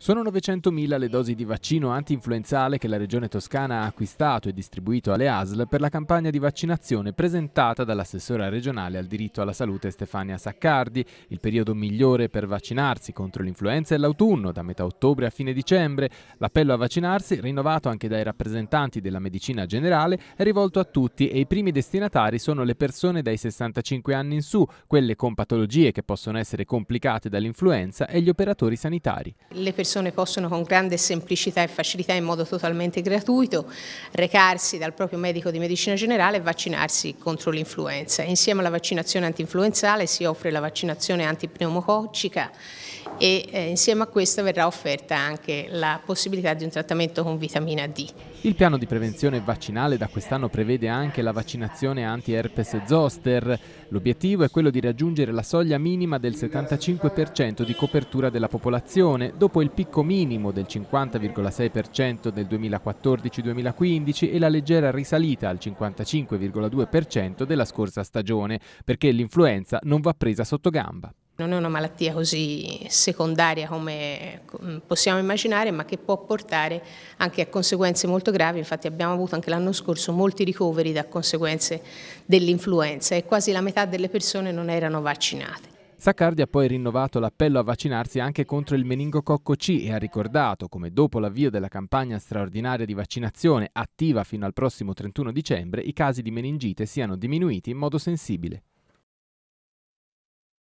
Sono 900.000 le dosi di vaccino anti-influenzale che la Regione Toscana ha acquistato e distribuito alle ASL per la campagna di vaccinazione presentata dall'assessora regionale al diritto alla salute Stefania Saccardi. Il periodo migliore per vaccinarsi contro l'influenza è l'autunno, da metà ottobre a fine dicembre. L'appello a vaccinarsi, rinnovato anche dai rappresentanti della medicina generale, è rivolto a tutti e i primi destinatari sono le persone dai 65 anni in su, quelle con patologie che possono essere complicate dall'influenza e gli operatori sanitari. Le persone possono con grande semplicità e facilità in modo totalmente gratuito recarsi dal proprio medico di medicina generale e vaccinarsi contro l'influenza. Insieme alla vaccinazione antinfluenzale si offre la vaccinazione antipneumococcica e eh, insieme a questa verrà offerta anche la possibilità di un trattamento con vitamina D. Il piano di prevenzione vaccinale da quest'anno prevede anche la vaccinazione anti-herpes zoster. L'obiettivo è quello di raggiungere la soglia minima del 75% di copertura della popolazione dopo il picco minimo del 50,6% del 2014-2015 e la leggera risalita al 55,2% della scorsa stagione, perché l'influenza non va presa sotto gamba. Non è una malattia così secondaria come mm, possiamo immaginare, ma che può portare anche a conseguenze molto gravi. Infatti abbiamo avuto anche l'anno scorso molti ricoveri da conseguenze dell'influenza e quasi la metà delle persone non erano vaccinate. Saccardi ha poi rinnovato l'appello a vaccinarsi anche contro il meningococco C e ha ricordato come dopo l'avvio della campagna straordinaria di vaccinazione attiva fino al prossimo 31 dicembre i casi di meningite siano diminuiti in modo sensibile.